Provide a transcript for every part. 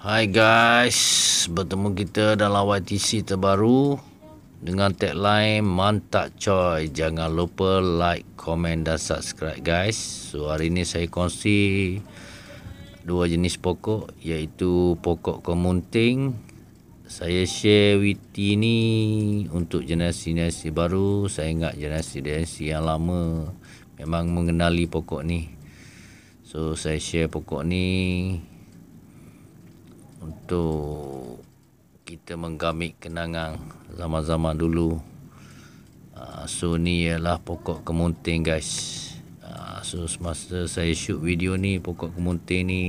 Hai guys, bertemu kita dalam YTC terbaru dengan tagline mantap coy. Jangan lupa like, komen dan subscribe guys. So hari ini saya kongsi dua jenis pokok iaitu pokok kemunting. Saya share with ini untuk generasi-generasi baru. Saya ingat generasi-generasi yang lama memang mengenali pokok ni. So saya share pokok ni untuk kita menggamit kenangan zaman-zaman dulu. Ah, so ni ialah pokok kemunting guys. Ah, so semasa saya shoot video ni pokok kemunting ni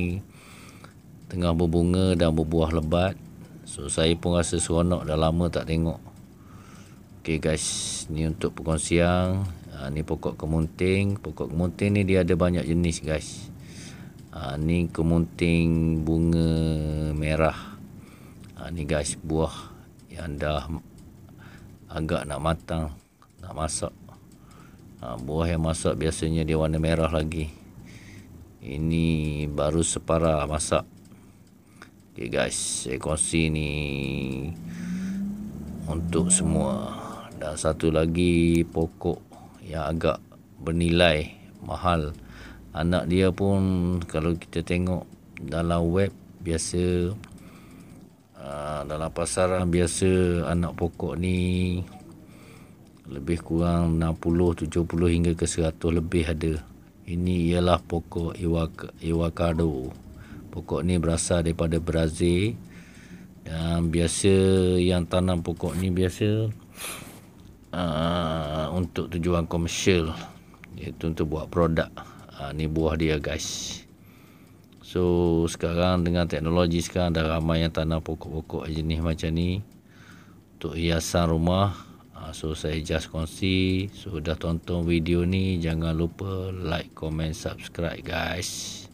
tengah berbunga dan berbuah lebat. So saya pun rasa seronok dah lama tak tengok. Okay guys, ni untuk pengongsian. Ah, ni pokok kemunting. Pokok kemunting ni dia ada banyak jenis Guys ha, ni kemunting bunga merah ha, ni guys buah yang dah agak nak matang nak masak ha, buah yang masak biasanya dia warna merah lagi ini baru separa masak ok guys saya kongsi ni untuk semua dan satu lagi pokok yang agak bernilai mahal anak dia pun kalau kita tengok dalam web biasa ah, dalam pasaran biasa anak pokok ni lebih kurang 60 70 hingga ke 100 lebih ada ini ialah pokok avocado pokok ni berasal daripada Brazil dan biasa yang tanam pokok ni biasa uh, untuk tujuan komersial iaitu untuk buat produk ha, ni buah dia guys so sekarang dengan teknologi sekarang dah ramai yang tanam pokok-pokok jenis macam ni untuk hiasan rumah ha, so saya just kongsi so dah tonton video ni jangan lupa like, comment, subscribe guys